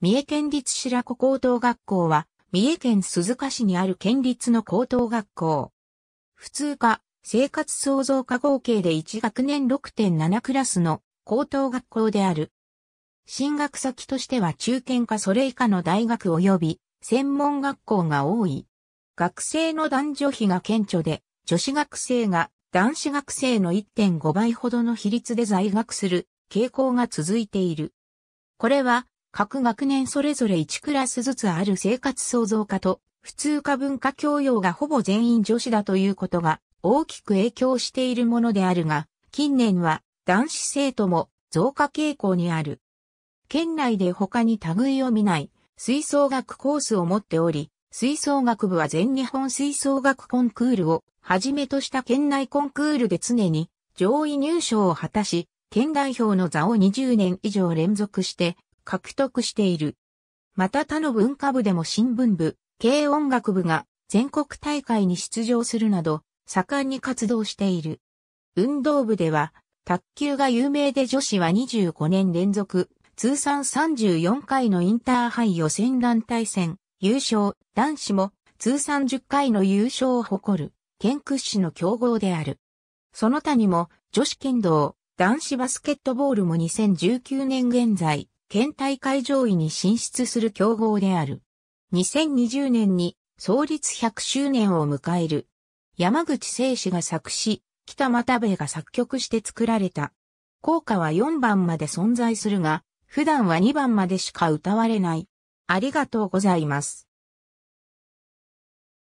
三重県立白子高等学校は、三重県鈴鹿市にある県立の高等学校。普通科、生活創造科合計で1学年6.7クラスの高等学校である。進学先としては中堅かそれ以下の大学及び専門学校が多い。学生の男女比が顕著で、女子学生が男子学生の1.5倍ほどの比率で在学する傾向が続いている。これは各学年それぞれ1クラスずつある生活創造科と、普通科文化教養がほぼ全員女子だということが大きく影響しているものであるが、近年は男子生徒も増加傾向にある。県内で他に類を見ない吹奏楽コースを持っており、吹奏楽部は全日本吹奏楽コンクールをはじめとした県内コンクールで常に上位入賞を果たし、県代表の座を20年以上連続して獲得している。また他の文化部でも新聞部、軽音楽部が全国大会に出場するなど、盛んに活動している。運動部では、卓球が有名で女子は25年連続、通算34回のインターハイ予選団体戦、優勝、男子も通算10回の優勝を誇る、県屈指の強豪である。その他にも、女子剣道、男子バスケットボールも2019年現在、県大会上位に進出する強豪である。2020年に創立100周年を迎える。山口聖氏が作詞、北又兵衛が作曲して作られた。効果は4番まで存在するが、普段は2番までしか歌われない。ありがとうございます。